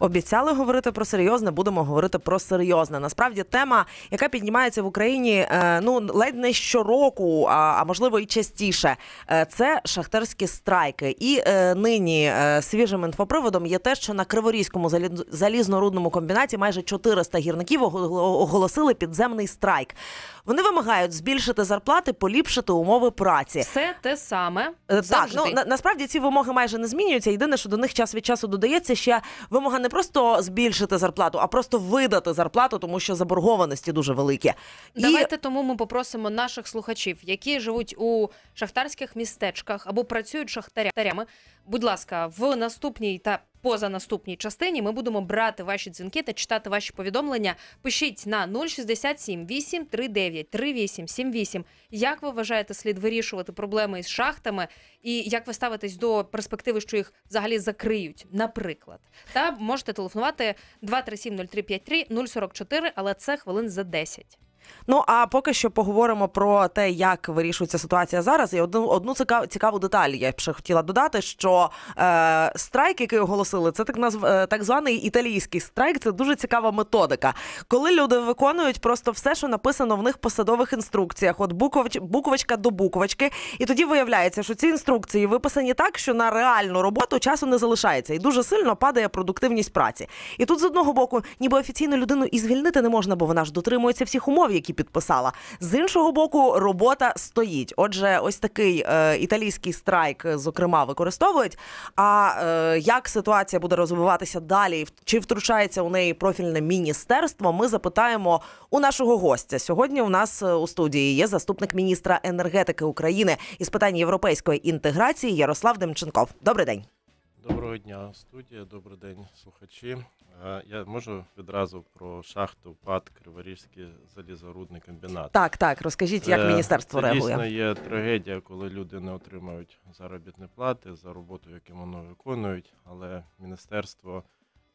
обіцяли говорити про серйозне, будемо говорити про серйозне. Насправді тема, яка піднімається в Україні, е, ну ледь не щороку, а можливо і частіше. Е, це шахтерські страйки. І е, нині свіжим інфоприводом є те, що на Криворізькому залізнорудному комбінаті майже 400 гірників оголосили підземний страйк. Вони вимагають збільшити зарплати, поліпшити умови праці. Все те саме так. Ну на, насправді ці вимоги майже не змінюються. Єдине, що до них час від часу додається ще вимога не просто збільшити зарплату, а просто видати зарплату, тому що заборгованості дуже великі. Давайте І... тому ми попросимо наших слухачів, які живуть у шахтарських містечках або працюють шахтарями. Будь ласка, в наступній та поза наступній частині. Ми будемо брати ваші дзвінки та читати ваші повідомлення. Пишіть на 067 839 3878. Як ви вважаєте слід вирішувати проблеми із шахтами, і як ви ставитесь до перспективи, що їх взагалі закриють, наприклад, та можете телефонувати 237 0353 044, але це хвилин за 10. Ну а поки що поговоримо про те, як вирішується ситуація зараз. І одну одну цікаву деталь. Я б ще хотіла додати, що е, страйк, який оголосили, це так назв е, так званий італійський страйк. Це дуже цікава методика, коли люди виконують просто все, що написано в них посадових інструкціях. От буковч, буквочка до буквочки, і тоді виявляється, що ці інструкції виписані так, що на реальну роботу часу не залишається, і дуже сильно падає продуктивність праці. І тут з одного боку, ніби офіційну людину і звільнити не можна, бо вона ж дотримується всіх умов які підписала. З іншого боку, робота стоїть. Отже, ось такий е, італійський страйк, е, зокрема, використовують. А е, як ситуація буде розвиватися далі, чи втручається у неї профільне міністерство? Ми запитаємо у нашого гостя. Сьогодні у нас е, у студії є заступник міністра енергетики України із питань європейської інтеграції Ярослав Демченков. Добрий день. Доброго дня, студія, добрий день, слухачі. Е, я можу відразу про шахту ПАД Криворізький залізорудний комбінат. Так, так, розкажіть, як е, міністерство це, реагує. дійсно є трагедія, коли люди не отримують заробітні плати за роботу, яку вони виконують, але міністерство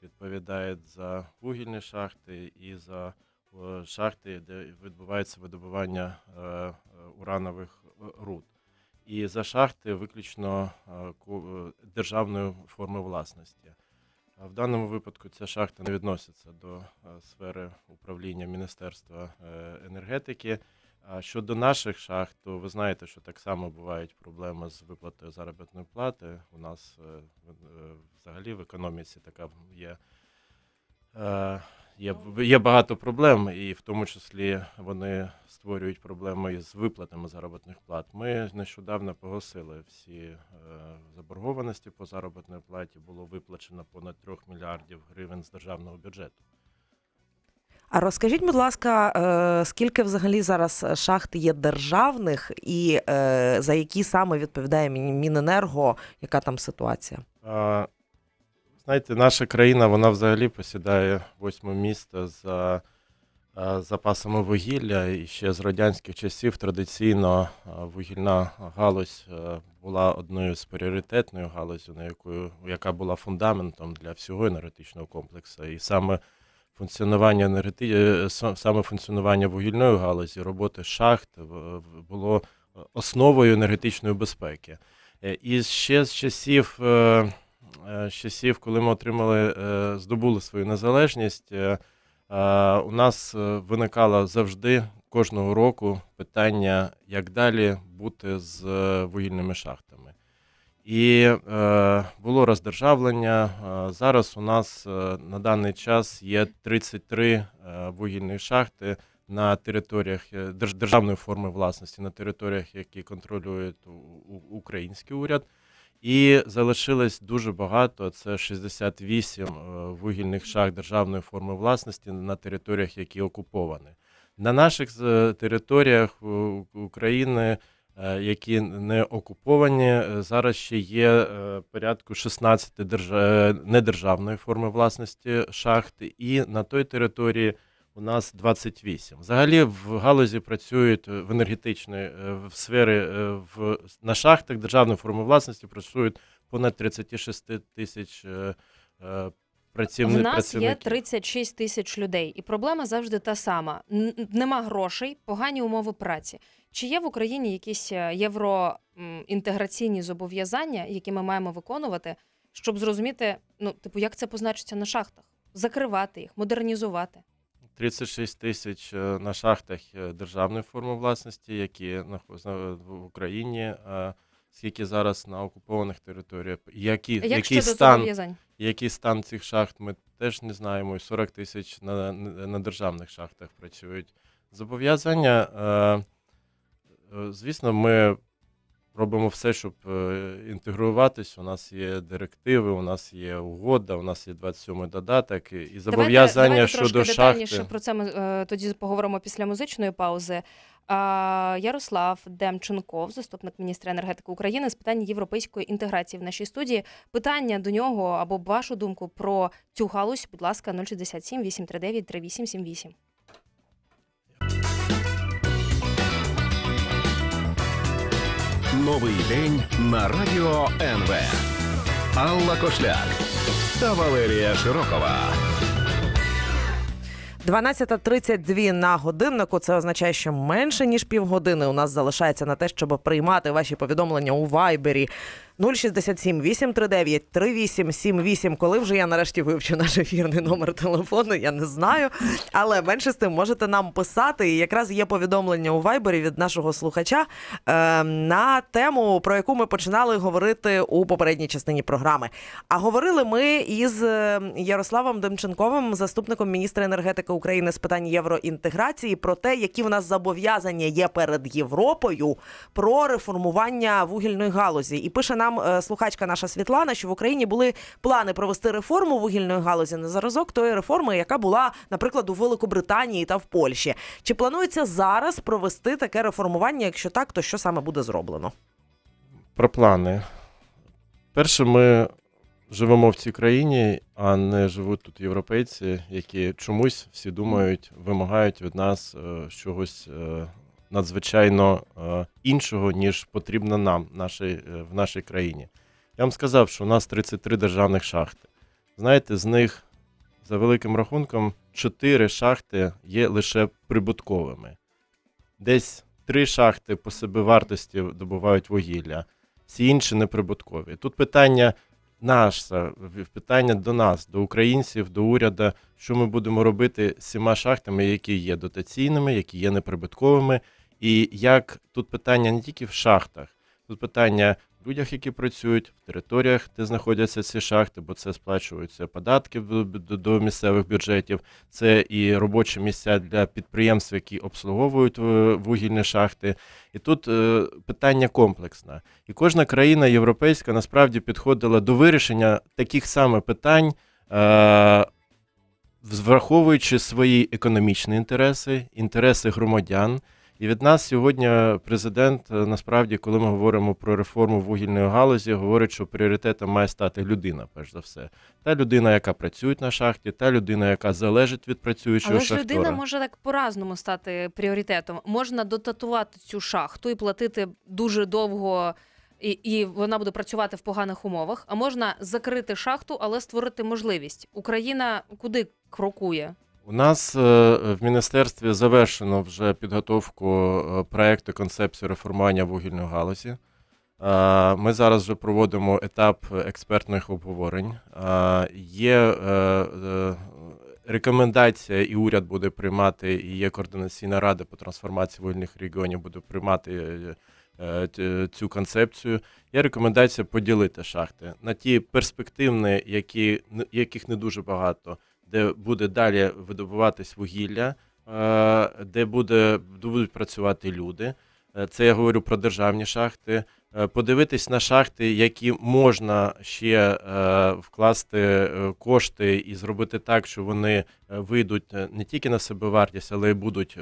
відповідає за вугільні шахти і за е, шахти, де відбувається видобування уранових руд і за шахти виключно е, е, державної форми власності. В даному випадку ця шахта не відноситься до е, сфери управління Міністерства енергетики. А щодо наших шахт, то ви знаєте, що так само бувають проблеми з виплатою заробітної плати. У нас взагалі в економіці така є Є є багато проблем, і в тому числі вони створюють проблеми із виплатами заробітних плат. Ми нещодавно погасили всі е, заборгованості по заробітній платі. Було виплачено понад 3 мільярдів гривень з державного бюджету. А розкажіть, будь ласка, е, скільки взагалі зараз шахт є державних, і е, за які саме відповідає Міненерго? Яка там ситуація? знаєте, наша країна вона взагалі посідає восьме місце за е, запасами вугілля. І ще з радянських часів традиційно е, вугільна галузь е, була одною з пріоритетною галузі, на якою яка була фундаментом для всього енергетичного комплексу. І саме функціонування саме функціонування вугільної галузі, роботи шахт було основою енергетичної безпеки. І ще з часів з е, часів, коли ми отримали, е, здобули свою незалежність, е, у нас виникало завжди кожного року питання, як далі бути з вугільними шахтами. І е, було роздержавлення. Зараз у нас на даний час є 33 вугільні шахти на територіях державної форми власності на територіях, які контролює український уряд. І залишилось дуже багато. Це 68 е, вугільних шахт державної форми власності на територіях, які окуповані. На наших територіях е, України, е, які не окуповані, зараз ще є порядку 16 держав... недержавної форми власності шахти, і на той території у нас 28. Взагалі в галузі працюють е, в енергетичної е, в сфері е, в на шахтах державної форми власності працюють понад 36 тисяч працівників. У нас працівники. є 36 тисяч людей, і проблема завжди та сама: нема грошей, погані умови праці. Чи є в Україні якісь євроінтеграційні зобов'язання, які ми маємо виконувати, щоб зрозуміти, ну типу, як це позначиться на шахтах, закривати їх, модернізувати? 36 тисяч е, на шахтах державної форми власності, які в Україні. Скільки зараз на окупованих територіях, які, Як який стан який стан цих шахт, ми теж не знаємо. 40 тисяч на на державних шахтах працюють. Зобов'язання, е, е, звісно, ми робимо все, щоб е, інтегруватись. У нас є директиви, у нас є угода, у нас є 27-й додаток і зобов'язання давайте, давайте щодо шахти. детальніше про це ми е, тоді поговоримо після музичної паузи. Ярослав Демченков, заступник міністра енергетики України з питань європейської інтеграції в нашій студії. Питання до нього або вашу думку про цю галузь, будь ласка, 067 839 3878. Новий день на радіо НВ. Алла Кошляк та Валерія Широкова. 12.32 на годиннику. Це означає, що менше ніж півгодини у нас залишається на те, щоб приймати ваші повідомлення у вайбері. 067 839 3878. Коли вже я нарешті вивчу наш ефірний номер телефону, я не знаю. Але менше з тим можете нам писати. І якраз є повідомлення у Вайбері від нашого слухача е, на тему, про яку ми починали говорити у попередній частині програми. А говорили ми із ем, Ярославом Демченковим, заступником міністра енергетики України з питань євроінтеграції, про те, які в нас зобов'язання є перед Європою про реформування вугільної галузі, і пише нам нам е, слухачка наша Світлана, що в Україні були плани провести реформу вугільної галузі на заразок тої реформи, яка була, наприклад, у Великобританії та в Польщі. Чи планується зараз провести таке реформування? Якщо так, то що саме буде зроблено? Про плани. Перше, ми живемо в цій країні, а не живуть тут європейці, які чомусь всі думають, вимагають від нас е, чогось е, надзвичайно е, іншого, ніж потрібно нам нашій, е, в нашій країні. Я вам сказав, що у нас 33 державних шахти. Знаєте, з них за великим рахунком 4 шахти є лише прибутковими. Десь 3 шахти по вартості добувають вугілля, всі інші неприбуткові. Тут питання наше, питання до нас, до українців, до уряду, що ми будемо робити з цими шахтами, які є дотаційними, які є неприбутковими, і як тут питання не тільки в шахтах, тут питання в людях, які працюють, в територіях, де знаходяться ці шахти, бо це сплачуються податки до місцевих бюджетів, це і робочі місця для підприємств, які обслуговують е, вугільні шахти. І тут е, питання комплексне. І кожна країна європейська насправді підходила до вирішення таких саме питань. Е, враховуючи свої економічні інтереси, інтереси громадян, і від нас сьогодні президент е, насправді, коли ми говоримо про реформу вугільної галузі, говорить, що пріоритетом має стати людина, перш за все, та людина, яка працює на шахті, та людина, яка залежить від працюючого Але шахтора. ж людина може так по-разному стати пріоритетом. Можна дотатувати цю шахту і платити дуже довго. І і вона буде працювати в поганих умовах. А можна закрити шахту, але створити можливість. Україна куди крокує? У нас е, в міністерстві завершено вже підготовку е, проекту концепції реформування вугільної галузі. Е, ми зараз вже проводимо етап експертних обговорень. Є рекомендація, і уряд буде приймати, і є координаційна рада по трансформації вугільних регіонів, буде приймати цю концепцію. Є рекомендація поділити шахти на ті перспективні, які яких не дуже багато де буде далі видобуватись вугілля, е, де буде, будуть працювати люди. Е, це я говорю про державні шахти. Е, подивитись на шахти, які можна ще вкласти кошти і зробити так, що вони вийдуть не тільки на себе вартість, але й будуть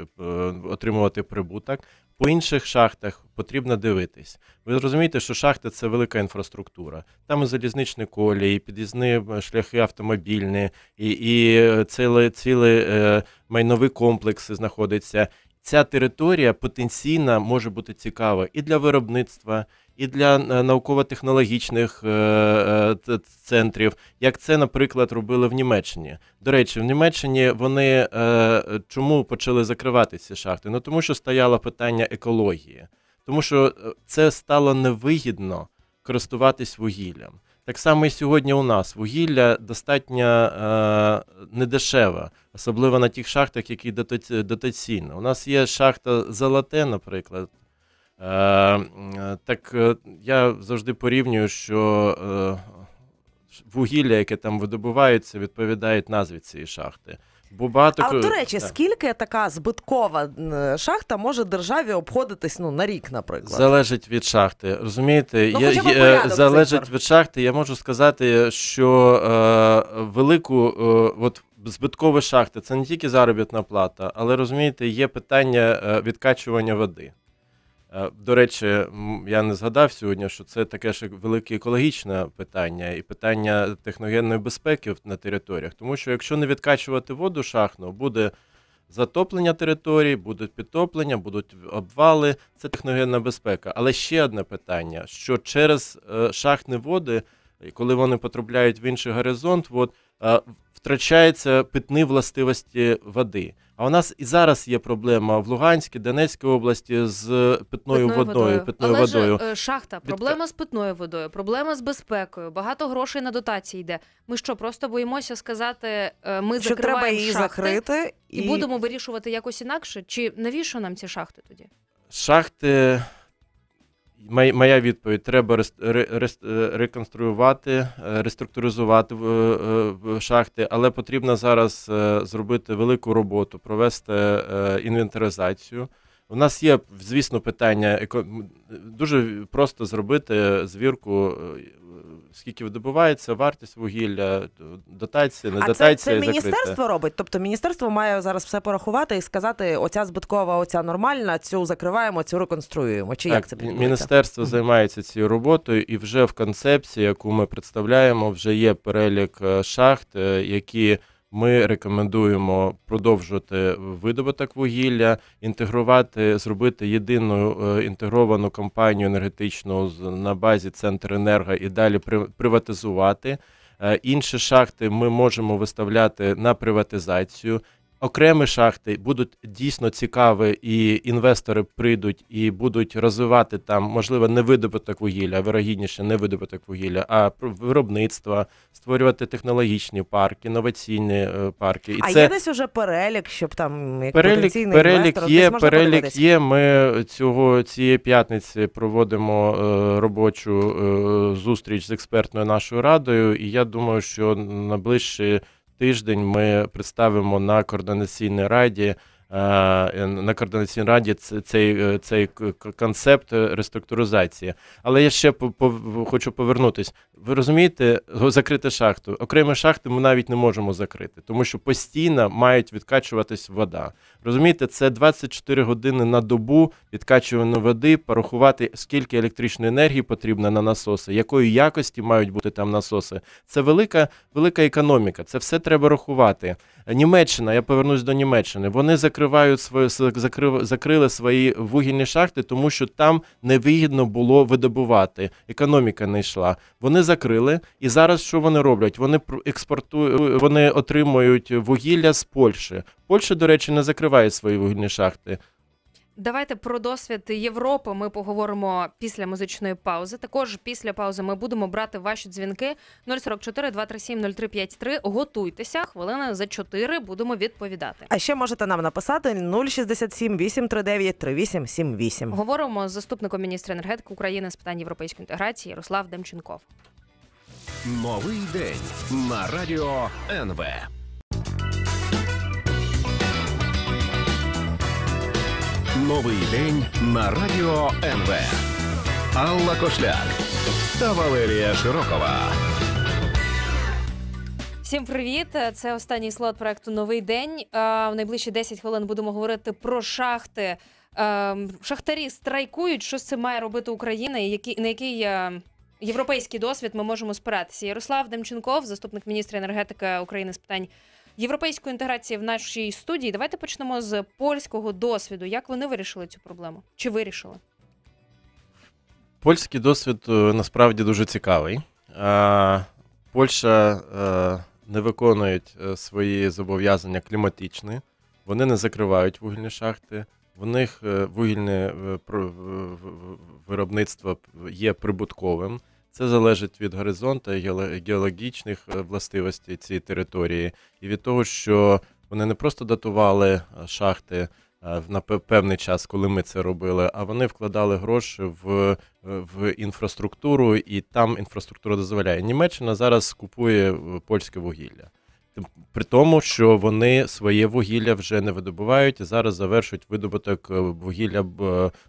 отримувати прибуток. По інших шахтах потрібно дивитись. Ви зрозумієте, що шахта це велика інфраструктура. Там і залізничні колії, і під'їзні е, шляхи автомобільні, і і цілий е, ціле, е, майнові комплекси знаходяться ця територія потенційна може бути цікава і для виробництва, і для е, науково-технологічних е, е, центрів, як це, наприклад, робили в Німеччині. До речі, в Німеччині вони чому почали закривати ці шахти? Ну тому що стояло питання екології, тому що це стало невигідно користуватись вугіллям. Так само і сьогодні у нас вугілля достатньо е, недешеве, особливо на тих шахтах, які дотаційні. У нас є шахта Золоте, наприклад. Е, Так е, я завжди порівнюю, що е, вугілля, яке там видобувається, відповідає назві цієї шахти. Бо багато... А до речі, так. скільки така збиткова шахта може державі обходитись ну, на рік, наприклад? Залежить від шахти. Розумієте, ну, я, е, я залежить цифр. від шахти. Я можу сказати, що е, велику е, от. Збиткові шахти це не тільки заробітна плата, але розумієте, є питання е, відкачування води. Е, до речі, я не згадав сьогодні, що це таке ж велике екологічне питання і питання техногенної безпеки на територіях, тому що якщо не відкачувати воду шахну, буде затоплення територій, будуть підтоплення, будуть обвали. Це техногенна безпека. Але ще одне питання: що через е, шахтні води, коли вони потрапляють в інший горизонт, от, е, втрачається питні властивості води. А у нас і зараз є проблема в Луганській, Донецькій області з питною, питною водою. Питною Але водою. Ж, е, шахта, проблема Від... з питною водою, проблема з безпекою. Багато грошей на дотації йде. Ми що просто боїмося сказати, е, ми що закриваємо треба її шахти закрити і... і будемо вирішувати якось інакше? Чи навіщо нам ці шахти тоді? Шахти Моя відповідь: треба е, реконструювати, е, реструктуризувати е, шахти, але потрібно зараз зробити велику роботу, провести інвентаризацію. У нас є, звісно, питання дуже просто зробити звірку скільки видобувається, вартість вугілля, дотація, не а дотація. це, це міністерство закрита. робить. Тобто міністерство має зараз все порахувати і сказати: оця збиткова, оця нормальна, цю закриваємо, цю реконструюємо. Чи так, як це відбувається? міністерство займається цією роботою, і вже в концепції, яку ми представляємо, вже є перелік е, шахт, е, які. Ми рекомендуємо продовжувати видобуток вугілля, інтегрувати, зробити єдину е, інтегровану компанію енергетичну на базі Центр Центренерго і далі приватизувати. Е, інші шахти ми можемо виставляти на приватизацію окремі шахти будуть дійсно цікаві, і інвестори прийдуть і будуть розвивати там, можливо, не видобуток вугілля, вирогідніше не видобуток вугілля, а виробництво, створювати технологічні парки, інноваційні е, парки. І а це... є десь уже перелік, щоб там як перелік, перелік інвестор, є, перелік є. Ми цього цієї п'ятниці проводимо е, робочу е, зустріч з експертною нашою радою, і я думаю, що на ближчі тиждень ми представимо на координаційній раді. Е, на координаційній раді цей е, цей концепт е, реструктуризації. Але я ще по хочу повернутись. Ви розумієте, закрити шахту. Окремі шахти ми навіть не можемо закрити, тому що постійно мають відкачуватись вода. Розумієте, це 24 години на добу відкачування води, порахувати скільки електричної енергії потрібно на насоси, якої якості мають бути там насоси. Це велика, велика економіка. Це все треба рахувати. Німеччина, я повернусь до Німеччини. Вони закрили закривають свої, закрив, закрили свої вугільні шахти, тому що там невигідно було видобувати. Економіка не йшла. Вони закрили, і зараз що вони роблять? Вони експортують, вони отримують вугілля з Польщі. Польща, до речі, не закриває свої вугільні шахти. Давайте про досвід Європи ми поговоримо після музичної паузи. Також після паузи ми будемо брати ваші дзвінки 044 237 0353. Готуйтеся. Хвилина за 4 будемо відповідати. А ще можете нам написати 067 839 3878. Говоримо з заступником міністра енергетики України з питань європейської інтеграції Ярослав Демченков. Новий день на радіо НВ. Новий день на радіо НВ. Алла Кошляк та Валерія Широкова. Всім привіт! Це останній слот проекту Новий день. В найближчі 10 хвилин будемо говорити про шахти. Шахтарі страйкують, що з цим має робити Україна, на який е, європейський досвід ми можемо спиратися. Ярослав Демченков, заступник міністра енергетики України з питань європейської інтеграції в нашій студії. Давайте почнемо з польського досвіду. Як вони вирішили цю проблему? Чи вирішили? Польський досвід е, насправді дуже цікавий. Польща е, не виконує е, свої зобов'язання кліматичні, вони не закривають вугільні шахти. В них вугільне виробництво є прибутковим. Це залежить від горизонту геологічних е, властивостей цієї території, і від того, що вони не просто датували е, шахти е, на певний час, коли ми це робили, а вони вкладали гроші в в інфраструктуру, і там інфраструктура дозволяє. Німеччина зараз купує польське вугілля. При тому, що вони своє вугілля вже не видобувають і зараз завершують видобуток вугілля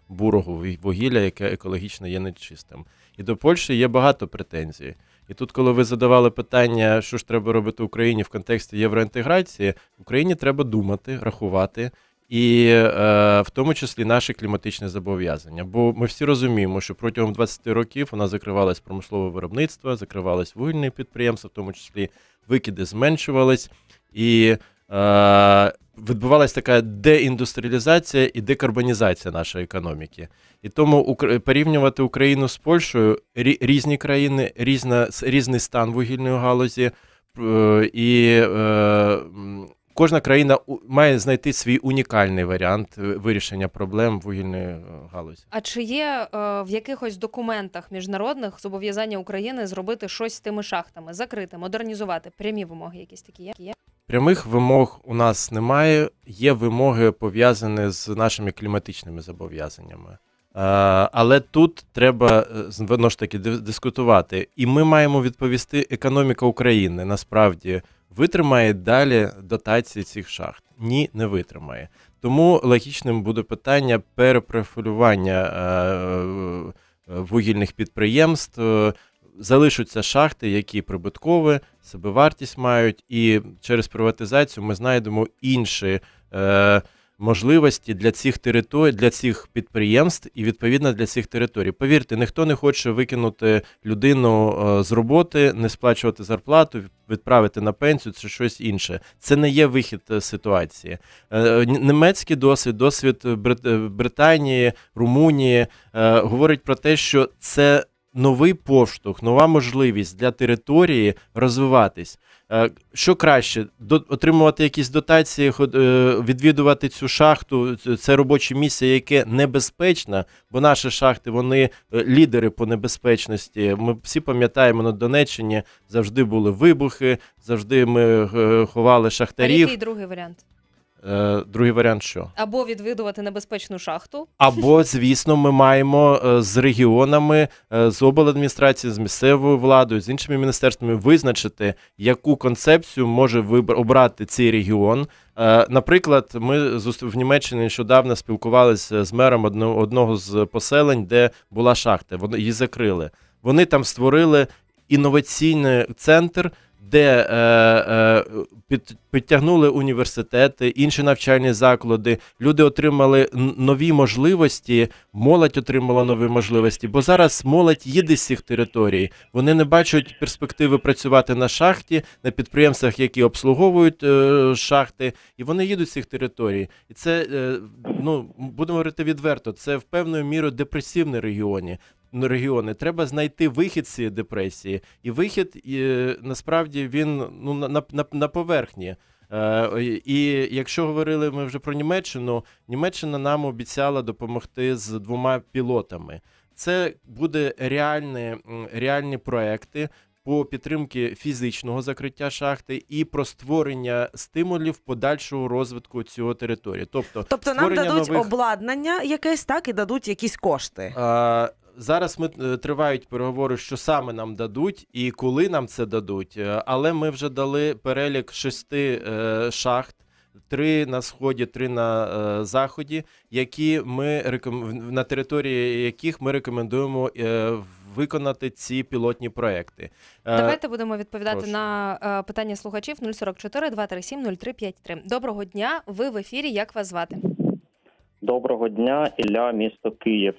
бурого вугілля, яке екологічно є нечистим. І до Польщі є багато претензій. І тут, коли ви задавали питання, що ж треба робити Україні в контексті євроінтеграції, Україні треба думати, рахувати. І е, в тому числі наші кліматичні зобов'язання. Бо ми всі розуміємо, що протягом 20 років у нас закривалось промислове виробництво, закривалось вугільне підприємство, в тому числі викиди зменшувались. І Е, Відбувалася така деіндустріалізація і декарбонізація нашої економіки, і тому порівнювати Україну з Польщею різні країни, різна різний стан вугільної галузі, е, і е, кожна країна має знайти свій унікальний варіант вирішення проблем вугільної галузі. А чи є в якихось документах міжнародних зобов'язання України зробити щось з тими шахтами, закрити, модернізувати прямі вимоги? Якісь такі є? Прямих вимог у нас немає. Є вимоги пов'язані з нашими кліматичними зобов'язаннями. Е, але тут треба е, знову ж таки дискутувати. І ми маємо відповісти, економіка України насправді витримає далі дотації цих шахт. Ні, не витримає. Тому логічним буде питання перепрофілювання е, вугільних підприємств, залишаться шахти, які прибуткові, собівартість мають, і через приватизацію ми знайдемо інші е, можливості для цих територій, для цих підприємств і відповідно для цих територій. Повірте, ніхто не хоче викинути людину е, з роботи, не сплачувати зарплату, відправити на пенсію чи щось інше. Це не є вихід е, ситуації. Е, німецький досвід, досвід Брит... Е, Британії, Румунії е, говорить про те, що це новий поштовх, нова можливість для території розвиватись. Е, що краще, отримувати якісь дотації, е, відвідувати цю шахту, це робоче місце, яке небезпечне, бо наші шахти вони е, лідери по небезпечності. Ми всі пам'ятаємо на Донеччині, завжди були вибухи, завжди ми ховали шахтарів. А Який другий варіант? Е, другий варіант, що або відвідувати небезпечну шахту, або звісно, ми маємо е, з регіонами, е, з обладміністрації з місцевою владою, з іншими міністерствами визначити, яку концепцію може вибр... обрати цей регіон. Наприклад, ми в Німеччині нещодавно спілкувалися з мером одного з поселень, де була шахта. Вони її закрили. Вони там створили інноваційний центр де е, е, під, підтягнули університети, інші навчальні заклади, люди отримали нові можливості, молодь отримала нові можливості. Бо зараз молодь їде з цих територій. Вони не бачать перспективи працювати на шахті, на підприємствах, які обслуговують е, шахти, і вони їдуть з цих територій. І це е, ну будемо говорити відверто. Це в певною мірою депресивні регіони регіони. Треба знайти вихід з цієї депресії, і вихід і, е, насправді він ну на, на, на поверхні. Е, І якщо говорили ми вже про Німеччину, Німеччина нам обіцяла допомогти з двома пілотами. Це буде реальні, реальні проекти. По підтримки фізичного закриття шахти і про створення стимулів подальшого розвитку цього території, тобто тобто нам дадуть нових... обладнання, якесь так і дадуть якісь кошти. А, зараз ми е, тривають переговори, що саме нам дадуть і коли нам це дадуть. Е, але ми вже дали перелік шести е, шахт. Три на сході, три на е, заході, які ми реком... на території яких ми рекомендуємо е, виконати ці пілотні проекти. Давайте будемо відповідати Прошу. на е, питання слухачів 044 237 0353. Доброго дня. Ви в ефірі. Як вас звати? Доброго дня, Ілля, місто Київ.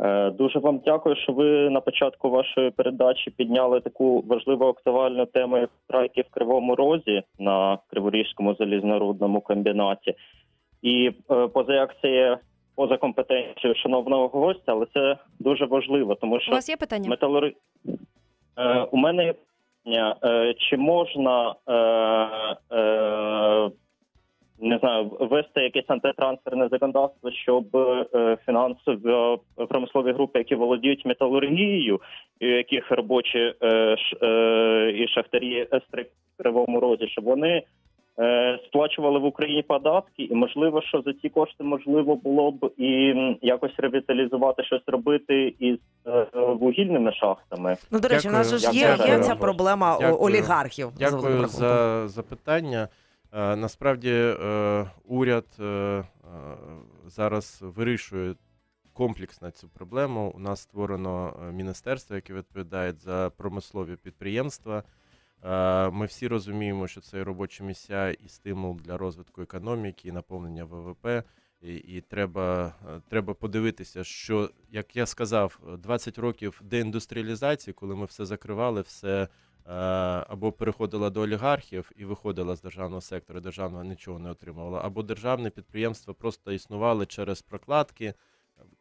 Е, дуже вам дякую, що ви на початку вашої передачі підняли таку важливу актуальну тему як страйки в Кривому Розі на Криворізькому залізнорудному комбінаті. І е, поза як це є поза компетенцією шановного гостя, але це дуже важливо, тому що У вас є питання? Металори... Е, у мене є питання, е, чи можна е, е не знаю, ввести якесь антитрансферне законодавство, щоб е, фінансові промислові групи, які володіють металургією, у яких робочі е, е, і шахтарі в кривому розі, щоб вони. Сплачували в Україні податки, і можливо, що за ці кошти можливо було б і якось ревіталізувати щось робити із вугільними шахтами. Ну до речі, Дякую. у нас ж є, є ця проблема Дякую. олігархів. Дякую за запитання. Е, насправді, е, уряд е, зараз вирішує комплексно цю проблему. У нас створено міністерство, яке відповідає за промислові підприємства. Ми всі розуміємо, що це робочі місця і стимул для розвитку економіки, і наповнення ВВП. І, і треба треба подивитися, що як я сказав, 20 років деіндустріалізації, коли ми все закривали, все Е, або переходила до олігархів і виходила з державного сектору, державного нічого не отримувала, або державне підприємство просто існували через прокладки.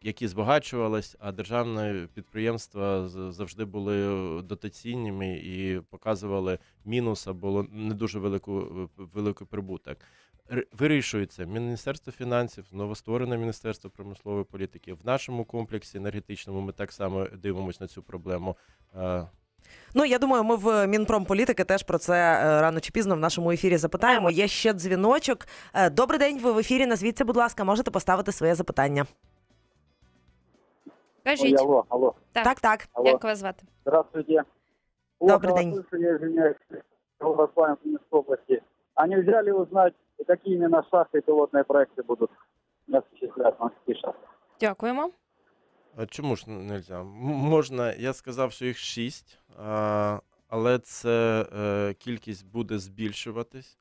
Які збагачувались, а державні підприємства завжди були дотаційними і показували мінус або не дуже велику великий прибуток. Вирішується Міністерство фінансів, новостворене Міністерство промислової політики в нашому комплексі енергетичному. Ми так само дивимося на цю проблему. Е, Ну я думаю, ми в Мінпромполітики теж про це е, рано чи пізно в нашому ефірі запитаємо. Є ще дзвіночок. Е, добрий день, ви в ефірі. Назвіться, будь ласка, можете поставити своє запитання. Кажіть. алло, алло. Так, так. так. Алло. Як вас звати? Здравствуйте. Добрый день. Я извиняюсь, Ярославль Минской области. А нельзя ли узнать, какие именно шахты и пилотные проекты будут осуществляться на Дякуємо. Чому ж нельзя? Можна, я сказав, що їх шість, але це е, кількість буде збільшуватись.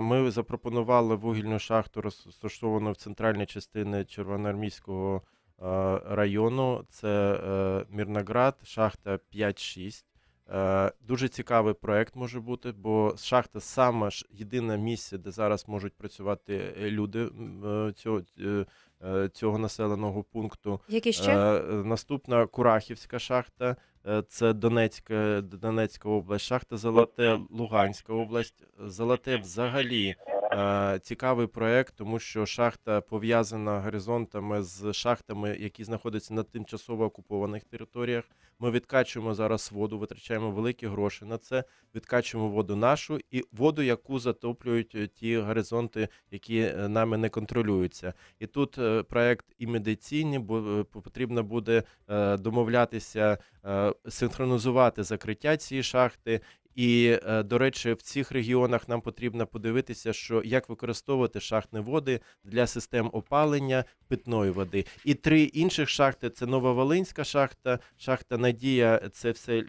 Ми запропонували вугільну шахту, розташовану в центральній частині Червоноармійського району. Це е, Мірноград, шахта 5-6. Е, дуже цікавий проект може бути, бо шахта саме ж єдине місце, де зараз можуть працювати е, люди е, цього цього населеного пункту. Які ще? наступна Курахівська шахта. Е, це Донецька, Донецька область, шахта Золоте, Луганська область. Золоте взагалі е, цікавий проект, тому що шахта пов'язана горизонтами з шахтами, які знаходяться на тимчасово окупованих територіях. Ми відкачуємо зараз воду, витрачаємо великі гроші на це. Відкачуємо воду нашу і воду, яку затоплюють е, ті горизонти, які нами не контролюються. І тут проект і медиційний, бо потрібно буде домовлятися. Е, синхронізувати закриття цієї шахти. І е, до речі, в цих регіонах нам потрібно подивитися, що як використовувати шахтні води для систем опалення питної води. І три інших шахти: це Нововолинська шахта, шахта Надія, це все е,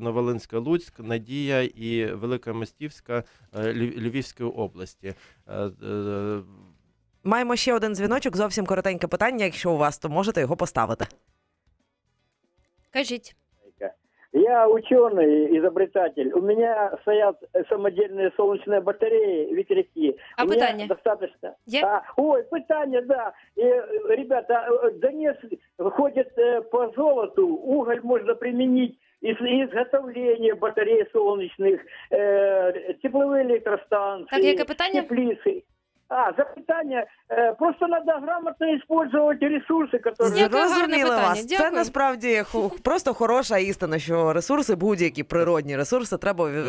Новолинська Луцьк, Надія і Велика Мостівська Львівської області. Маємо ще один дзвіночок. Зовсім коротеньке питання. Якщо у вас, то можете його поставити. Кажите. Я ученый, изобретатель. У меня стоят самодельные солнечные батареи, ветряки. А У питание? достаточно. Я... А, ой, питание, да. И, ребята, Донец ходит э, по золоту. Уголь можно применить из изготовления батарей солнечных, э, тепловые электростанции, так, теплицы. А, запитання. Е, просто треба грамотно використовувати ресурси, які... Зрозуміло вас. Дякую. Це насправді просто хороша істина, що ресурси, будь-які природні ресурси, треба е,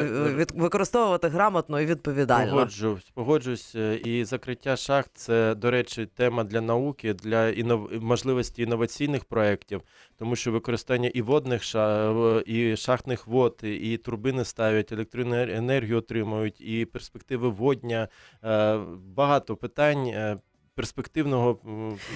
е. використовувати грамотно і відповідально. Погоджусь, погоджусь, І закриття шахт це, до речі, тема для науки, для інов... можливості інноваційних проєктів, тому що використання і водних ша і шахтних вод, і турбини ставлять, електроенергію отримують, і перспективи водня. Багато багато питань е, перспективного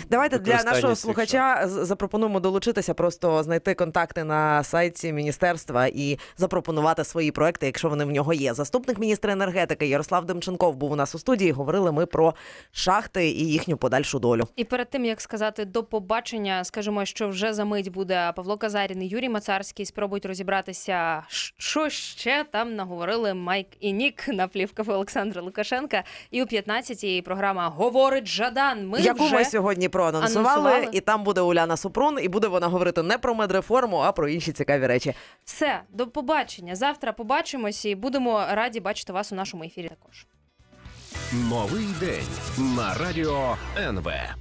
давайте для нашого слухача запропонуємо долучитися, просто знайти контакти на сайті міністерства і запропонувати свої проекти, якщо вони в нього є. Заступник міністра енергетики Ярослав Демченков був у нас у студії. Говорили ми про шахти і їхню подальшу долю. І перед тим як сказати до побачення, скажімо, що вже за мить буде Павло Казарін і Юрій Мацарський. Спробують розібратися, що ще там наговорили Майк і Нік на плівках Олександра Лукашенка. І у 15-й програма говорить жа. Бадан. Ми яку вже ми сьогодні проанонсували, анонсували. і там буде Уляна Супрун, і буде вона говорити не про медреформу, а про інші цікаві речі. Все, до побачення. Завтра побачимось і будемо раді бачити вас у нашому ефірі. Також новий день на радіо НВ.